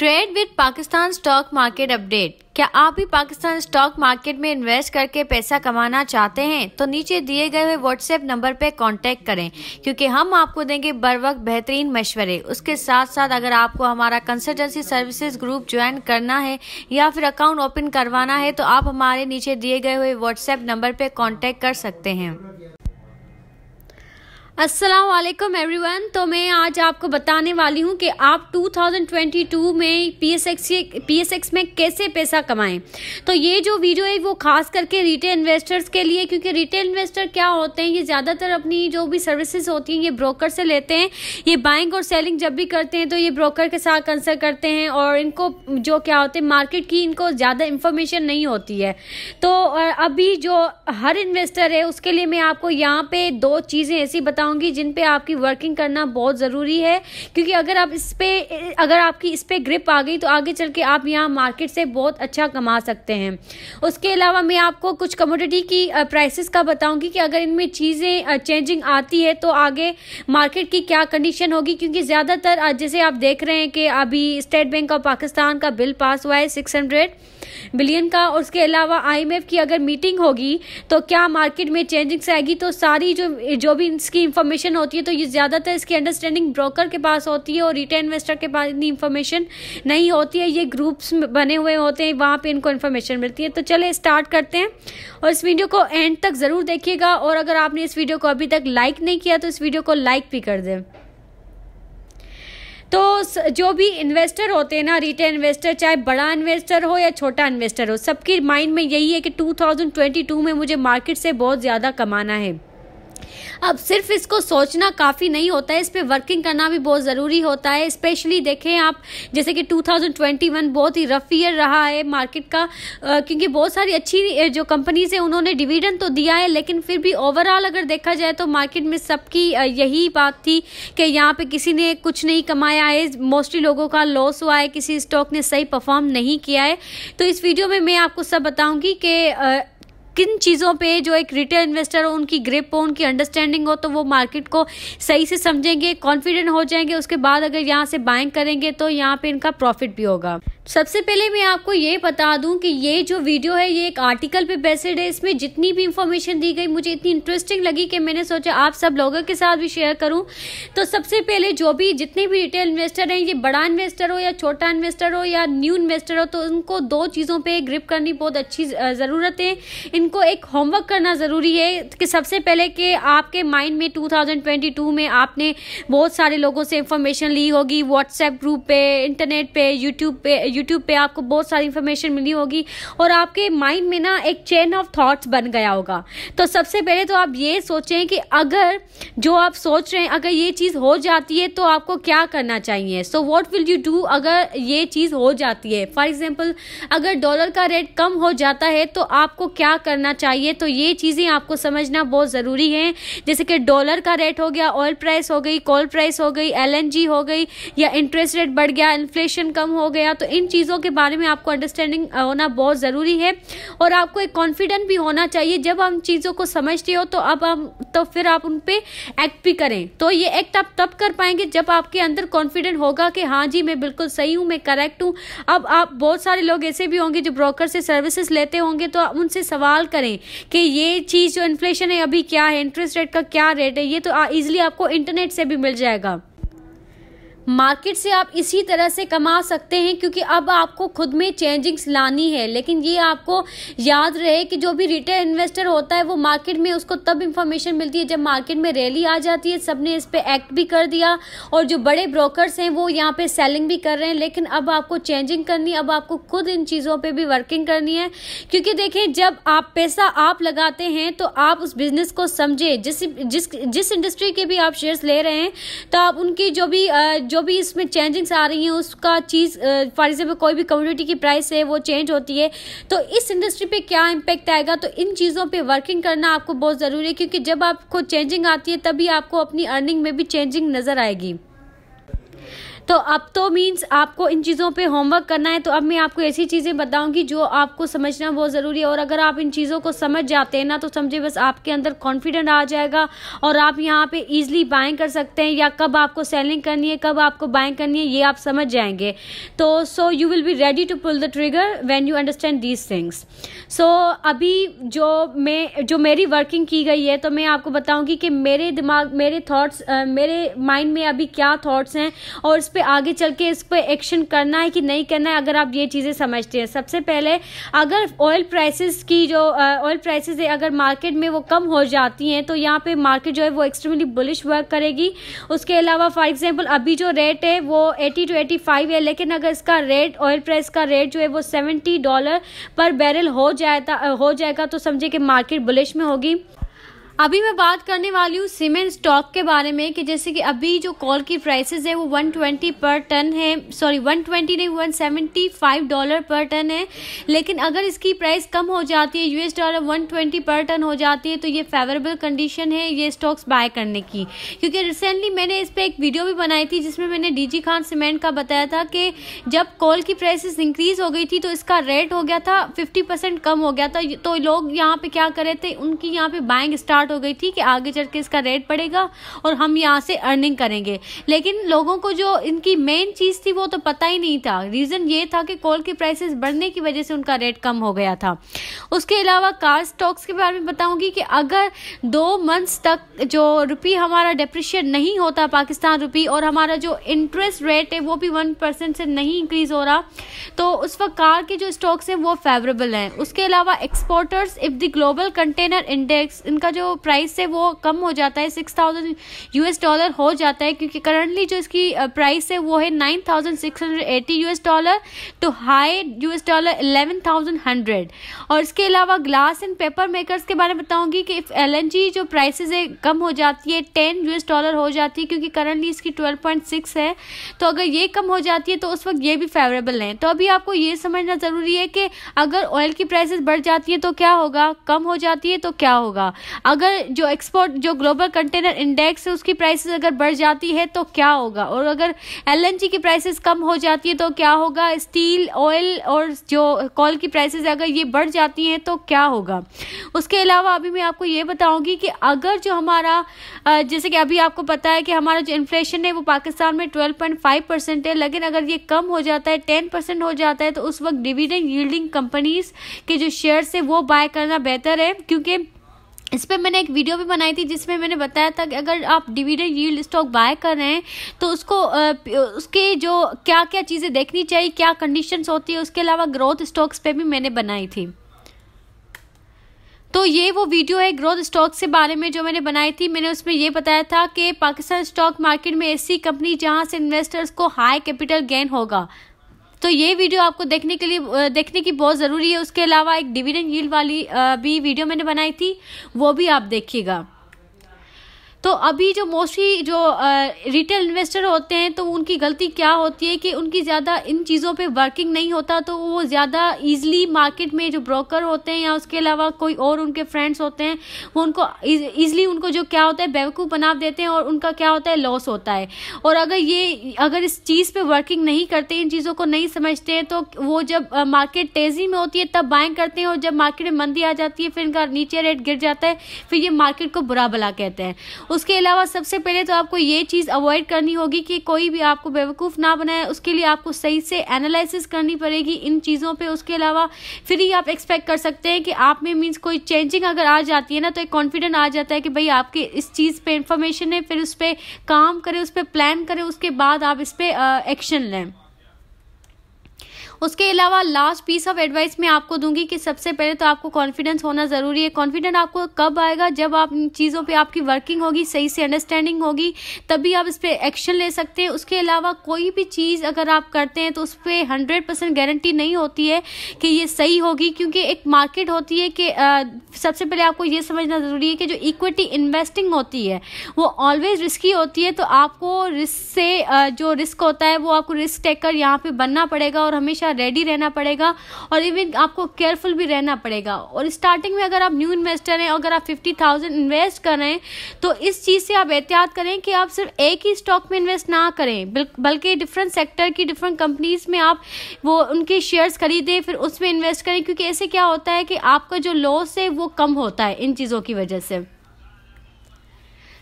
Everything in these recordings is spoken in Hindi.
trade with Pakistan stock market update क्या आप भी पाकिस्तान स्टॉक मार्केट में इन्वेस्ट करके पैसा कमाना चाहते हैं तो नीचे दिए गए हुए व्हाट्सएप नंबर पर कांटेक्ट करें क्योंकि हम आपको देंगे बर वक्त बेहतरीन मशवरे उसके साथ साथ अगर आपको हमारा कंसल्टेंसी सर्विसेज ग्रुप ज्वाइन करना है या फिर अकाउंट ओपन करवाना है तो आप हमारे नीचे दिए गए हुए व्हाट्सएप नंबर पर कॉन्टैक्ट कर सकते हैं एवरी एवरीवन तो मैं आज आपको बताने वाली हूँ कि आप 2022 में P S X P S X में कैसे पैसा कमाएं तो ये जो वीडियो है वो खास करके रिटेल इन्वेस्टर्स के लिए क्योंकि रिटेल इन्वेस्टर क्या होते हैं ये ज़्यादातर अपनी जो भी सर्विसेज होती हैं ये ब्रोकर से लेते हैं ये बाइंग और सेलिंग जब भी करते हैं तो ये ब्रोकर के साथ कंसल्ट करते हैं और इनको जो क्या होते हैं मार्केट की इनको ज़्यादा इन्फॉर्मेशन नहीं होती है तो अभी जो हर इन्वेस्टर है उसके लिए मैं आपको यहाँ पर दो चीज़ें ऐसी बताऊँ चाहूँगी जिन पे आपकी वर्किंग करना बहुत ज़रूरी है क्योंकि अगर आप इस पे अगर आपकी इस पे ग्रिप आ गई तो आगे चल के आप यहाँ मार्केट से बहुत अच्छा कमा सकते हैं उसके अलावा मैं आपको कुछ कमोडिटी की प्राइसेस का बताऊंगी कि अगर इनमें चीज़ें चेंजिंग आती है तो आगे मार्केट की क्या कंडीशन होगी क्योंकि ज़्यादातर जैसे आप देख रहे हैं कि अभी स्टेट बैंक ऑफ पाकिस्तान का बिल पास हुआ है सिक्स बिलियन का और उसके अलावा आईएमएफ की अगर मीटिंग होगी तो क्या मार्केट में चेंजिंग्स आएगी तो सारी जो जो भी इसकी इन्फॉर्मेशन होती है तो ये ज़्यादातर इसकी अंडरस्टैंडिंग ब्रोकर के पास होती है और रिटेल इन्वेस्टर के पास इतनी इन्फॉर्मेशन नहीं होती है ये ग्रुप्स बने हुए होते हैं वहाँ पर इनको इन्फॉर्मेशन मिलती है तो चले स्टार्ट करते हैं और इस वीडियो को एंड तक ज़रूर देखिएगा और अगर आपने इस वीडियो को अभी तक लाइक नहीं किया तो इस वीडियो को लाइक भी कर दें तो जो भी इन्वेस्टर होते हैं ना रिटेल इन्वेस्टर चाहे बड़ा इन्वेस्टर हो या छोटा इन्वेस्टर हो सबकी माइंड में यही है कि 2022 में मुझे मार्केट से बहुत ज़्यादा कमाना है अब सिर्फ इसको सोचना काफ़ी नहीं होता है इस पर वर्किंग करना भी बहुत ज़रूरी होता है स्पेशली देखें आप जैसे कि 2021 बहुत ही रफ ईयर रहा है मार्केट का क्योंकि बहुत सारी अच्छी जो कंपनीज है उन्होंने डिविडेंड तो दिया है लेकिन फिर भी ओवरऑल अगर देखा जाए तो मार्केट में सबकी यही बात थी कि यहाँ पर किसी ने कुछ नहीं कमाया है मोस्टली लोगों का लॉस हुआ है किसी स्टॉक ने सही परफॉर्म नहीं किया है तो इस वीडियो में मैं आपको सब बताऊँगी कि किन चीज़ों पे जो एक रिटेल इन्वेस्टर हो उनकी ग्रिप हो उनकी अंडरस्टैंडिंग हो तो वो मार्केट को सही से समझेंगे कॉन्फिडेंट हो जाएंगे उसके बाद अगर यहाँ से बाइंग करेंगे तो यहाँ पे इनका प्रॉफिट भी होगा सबसे पहले मैं आपको ये बता दूं कि ये जो वीडियो है ये एक आर्टिकल पे बेस्ड है इसमें जितनी भी इंफॉर्मेशन दी गई मुझे इतनी इंटरेस्टिंग लगी कि मैंने सोचा आप सब लोगों के साथ भी शेयर करूं तो सबसे पहले जो भी जितने भी रिटेल इन्वेस्टर हैं ये बड़ा इन्वेस्टर हो या छोटा इन्वेस्टर हो या न्यू इन्वेस्टर हो तो उनको दो चीज़ों पर ग्रिप करनी बहुत अच्छी ज़रूरत है इनको एक होमवर्क करना ज़रूरी है कि सबसे पहले कि आपके माइंड में टू में आपने बहुत सारे लोगों से इंफॉर्मेशन ली होगी व्हाट्सएप ग्रुप पे इंटरनेट पे यूट्यूब पे यूट्यूब पे आपको बहुत सारी इन्फॉर्मेशन मिली होगी और आपके माइंड में ना एक चेन ऑफ थॉट्स बन गया होगा तो सबसे पहले तो आप ये सोचें कि अगर जो आप सोच रहे हैं अगर ये चीज़ हो जाती है तो आपको क्या करना चाहिए so what will you do अगर ये चीज़ हो जाती है फॉर एग्ज़ाम्पल अगर डॉलर का रेट कम हो जाता है तो आपको क्या करना चाहिए तो ये चीज़ें आपको समझना बहुत ज़रूरी है जैसे कि डॉलर का रेट हो गया ऑयल प्राइस हो गई कॉल प्राइस हो गई एल हो गई या इंटरेस्ट रेट बढ़ गया इन्फ्लेशन कम हो गया तो इन चीज़ों के बारे में आपको अंडरस्टैंडिंग होना बहुत ज़रूरी है और आपको एक कॉन्फिडेंट भी होना चाहिए जब हम चीज़ों को समझते हो तो अब हम तो फिर आप उन पर एक्ट भी करें तो ये एक्ट आप तब कर पाएंगे जब आपके अंदर कॉन्फिडेंट होगा कि हाँ जी मैं बिल्कुल सही हूँ मैं करेक्ट हूँ अब आप बहुत सारे लोग ऐसे भी होंगे जो ब्रोकर से सर्विसेज लेते होंगे तो आप उनसे सवाल करें कि ये चीज़ जो इन्फ्लेशन है अभी क्या है इंटरेस्ट रेट का क्या रेट है ये तो ईजिली आपको इंटरनेट से भी मिल जाएगा मार्केट से आप इसी तरह से कमा सकते हैं क्योंकि अब आपको खुद में चेंजिंग्स लानी है लेकिन ये आपको याद रहे कि जो भी रिटेल इन्वेस्टर होता है वो मार्केट में उसको तब इन्फॉर्मेशन मिलती है जब मार्केट में रैली आ जाती है सब ने इस पर एक्ट भी कर दिया और जो बड़े ब्रोकर्स हैं वो यहाँ पर सेलिंग भी कर रहे हैं लेकिन अब आपको चेंजिंग करनी अब आपको खुद इन चीज़ों पर भी वर्किंग करनी है क्योंकि देखें जब आप पैसा आप लगाते हैं तो आप उस बिज़नेस को समझें जिस जिस जिस इंडस्ट्री के भी आप शेयर्स ले रहे हैं तो आप उनकी जो भी जो भी इसमें चेंजिंग्स आ रही हैं उसका चीज़ फॉर एग्जाम्पल कोई भी कम्युनिटी की प्राइस है वो चेंज होती है तो इस इंडस्ट्री पे क्या इम्पेक्ट आएगा तो इन चीज़ों पे वर्किंग करना आपको बहुत ज़रूरी है क्योंकि जब आपको चेंजिंग आती है तभी आपको अपनी अर्निंग में भी चेंजिंग नज़र आएगी तो अब तो मीन्स आपको इन चीज़ों पे होमवर्क करना है तो अब मैं आपको ऐसी चीज़ें बताऊंगी जो आपको समझना बहुत ज़रूरी है और अगर आप इन चीज़ों को समझ जाते हैं ना तो समझे बस आपके अंदर कॉन्फिडेंट आ जाएगा और आप यहाँ पे ईजिली बाइंग कर सकते हैं या कब आपको सेलिंग करनी है कब आपको बाइंग करनी है ये आप समझ जाएंगे तो so you will be ready to pull the trigger when you understand these things so अभी जो मैं जो मेरी वर्किंग की गई है तो मैं आपको बताऊँगी कि मेरे दिमाग मेरे थाट्स मेरे माइंड में अभी क्या थाट्स हैं और इस पर पे आगे चल के इस पर एक्शन करना है कि नहीं करना है अगर आप ये चीज़ें समझते हैं सबसे पहले अगर ऑयल प्राइसेस की जो ऑयल प्राइसेस है अगर मार्केट में वो कम हो जाती हैं तो यहाँ पे मार्केट जो है वो एक्सट्रीमली बुलिश वर्क करेगी उसके अलावा फॉर एग्जाम्पल अभी जो रेट है वो एटी टू एटी है लेकिन अगर इसका रेट ऑयल प्राइस का रेट जो है वो सेवेंटी डॉलर पर बैरल हो जाएगा हो जाएगा तो समझे कि मार्केट बुलिश में होगी अभी मैं बात करने वाली हूँ सीमेंट स्टॉक के बारे में कि जैसे कि अभी जो कॉल की प्राइसेस है वो 120 पर टन है सॉरी 120 नहीं 175 डॉलर पर टन है लेकिन अगर इसकी प्राइस कम हो जाती है यूएस डॉलर 120 पर टन हो जाती है तो ये फेवरेबल कंडीशन है ये स्टॉक्स बाय करने की क्योंकि रिसेंटली मैंने इस पर एक वीडियो भी बनाई थी जिसमें मैंने डी खान सीमेंट का बताया था कि जब कॉल की प्राइसेस इंक्रीज़ हो गई थी तो इसका रेट हो गया था फिफ्टी कम हो गया था तो लोग यहाँ पर क्या करे थे उनकी यहाँ पर बाइंग स्टार्ट स्टार्ट हो गई थी कि आगे चल के इसका रेट पड़ेगा और हम यहाँ से अर्निंग करेंगे लेकिन लोगों को जो इनकी मेन चीज़ थी वो तो पता ही नहीं था रीज़न ये था कि कोल की प्राइसेस बढ़ने की वजह से उनका रेट कम हो गया था उसके अलावा कार स्टॉक्स के बारे में बताऊंगी कि अगर दो मंथ्स तक जो रुपी हमारा डिप्रिशिएट नहीं होता पाकिस्तान रुपी और हमारा जो इंटरेस्ट रेट है वो भी वन परसेंट से नहीं इंक्रीज़ हो रहा तो उस वक्त कार के जो स्टॉक्स हैं वो फेवरेबल हैं उसके अलावा exporters if the global container index इनका जो प्राइस है वो कम हो जाता है सिक्स थाउजेंड यूएस डॉलर हो जाता है क्योंकि करंटली जो इसकी प्राइस है वो है nine thousand six hundred eighty US dollar तो high US dollar eleven thousand hundred और इसके अलावा ग्लास एंड पेपर मेकर्स के बारे में बताऊंगी कि एल जो प्राइस है कम हो जाती है टेन यूएस डॉलर हो जाती है क्योंकि करंटली इसकी ट्वेल्व पॉइंट सिक्स है तो अगर ये कम हो जाती है तो उस वक्त ये भी फेवरेबल है तो अभी आपको ये समझना ज़रूरी है कि अगर ऑयल की प्राइसेस बढ़ जाती है तो क्या होगा कम हो जाती है तो क्या होगा अगर अगर जो एक्सपोर्ट जो ग्लोबल कंटेनर इंडेक्स है उसकी प्राइसेस अगर बढ़ जाती है तो क्या होगा और अगर एलएनजी की प्राइसेस कम हो जाती है तो क्या होगा स्टील ऑयल और जो कॉल की प्राइसेस अगर ये बढ़ जाती हैं तो क्या होगा उसके अलावा अभी मैं आपको ये बताऊंगी कि अगर जो हमारा जैसे कि अभी आपको पता है कि हमारा जो इन्फ्लेशन है वो पाकिस्तान में ट्वेल्व परसेंट है लेकिन अगर ये कम हो जाता है टेन परसेंट हो जाता है तो उस वक्त डिविडेंड यील्डिंग कंपनीज के जो शेयर्स है वो बाय करना बेहतर है क्योंकि इस पर मैंने एक वीडियो भी बनाई थी जिसमें मैंने बताया था कि अगर आप डिविडेंड यील्ड स्टॉक बाय कर रहे हैं तो उसको उसके जो क्या क्या चीज़ें देखनी चाहिए क्या कंडीशंस होती है उसके अलावा ग्रोथ स्टॉक्स पे भी मैंने बनाई थी तो ये वो वीडियो है ग्रोथ स्टॉक से बारे में जो मैंने बनाई थी मैंने उसमें ये बताया था कि पाकिस्तान स्टॉक मार्केट में ऐसी कंपनी जहाँ से इन्वेस्टर्स को हाई कैपिटल गेन होगा तो ये वीडियो आपको देखने के लिए देखने की बहुत ज़रूरी है उसके अलावा एक डिविडेंड यील्ड वाली भी वीडियो मैंने बनाई थी वो भी आप देखिएगा तो अभी जो मोस्टली जो रिटेल इन्वेस्टर होते हैं तो उनकी गलती क्या होती है कि उनकी ज़्यादा इन चीज़ों पे वर्किंग नहीं होता तो वो ज़्यादा इजिली मार्केट में जो ब्रोकर होते हैं या उसके अलावा कोई और उनके फ्रेंड्स होते हैं वो उनको इजिली उनको जो क्या होता है बेवकूफ़ बना देते हैं और उनका क्या होता है लॉस होता है और अगर ये अगर इस चीज़ पर वर्किंग नहीं करते इन चीज़ों को नहीं समझते हैं तो वो जब मार्केट तेज़ी में होती है तब बाइंग करते हैं और जब मार्केट में मंदी आ जाती है फिर इनका नीचे रेट गिर जाता है फिर ये मार्केट को बुरा भला कहते हैं उसके अलावा सबसे पहले तो आपको ये चीज़ अवॉइड करनी होगी कि कोई भी आपको बेवकूफ़ ना बनाए उसके लिए आपको सही से एनालिसिस करनी पड़ेगी इन चीज़ों पर उसके अलावा फिर ही आप एक्सपेक्ट कर सकते हैं कि आप में मीन्स कोई चेंजिंग अगर आ जाती है ना तो एक कॉन्फिडेंट आ जाता है कि भाई आपके इस चीज़ पर इंफॉर्मेशन है फिर उस पर काम करें उस पर प्लान करें उसके बाद आप इस पर एक्शन लें उसके अलावा लास्ट पीस ऑफ एडवाइस मैं आपको दूंगी कि सबसे पहले तो आपको कॉन्फिडेंस होना ज़रूरी है कॉन्फिडेंट आपको कब आएगा जब आप इन चीज़ों पर आपकी वर्किंग होगी सही से अंडरस्टैंडिंग होगी तभी आप इस पर एक्शन ले सकते हैं उसके अलावा कोई भी चीज़ अगर आप करते हैं तो उस पर हंड्रेड परसेंट गारंटी नहीं होती है कि ये सही होगी क्योंकि एक मार्केट होती है कि सबसे पहले आपको ये समझना ज़रूरी है कि जो इक्विटी इन्वेस्टिंग होती है वो ऑलवेज रिस्की होती है तो आपको रिस्क से जो रिस्क होता है वो आपको रिस्क टेकर यहाँ पर बनना पड़ेगा और हमेशा हमेशा रेडी रहना पड़ेगा और इवन आपको केयरफुल भी रहना पड़ेगा और स्टार्टिंग में अगर आप न्यू इन्वेस्टर हैं अगर आप फिफ्टी थाउजेंड इन्वेस्ट कर रहे हैं तो इस चीज़ से आप एहतियात करें कि आप सिर्फ एक ही स्टॉक में इन्वेस्ट ना करें बल्कि डिफरेंट सेक्टर की डिफरेंट कंपनीज में आप वो उनके शेयर्स खरीदें फिर उसमें इन्वेस्ट करें क्योंकि ऐसे क्या होता है कि आपका जो लॉस है वो कम होता है इन चीज़ों की वजह से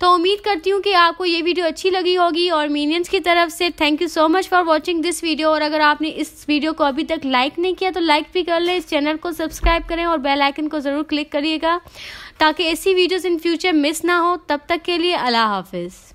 तो उम्मीद करती हूँ कि आपको ये वीडियो अच्छी लगी होगी और मीनियंस की तरफ से thank you so much for watching this video और अगर आपने इस वीडियो को अभी तक लाइक नहीं किया तो लाइक भी कर लें इस चैनल को सब्सक्राइब करें और बेल आइकन को ज़रूर क्लिक करिएगा ताकि ऐसी वीडियोज़ इन फ्यूचर मिस ना हो तब तक के लिए अल्लाह हाफिज़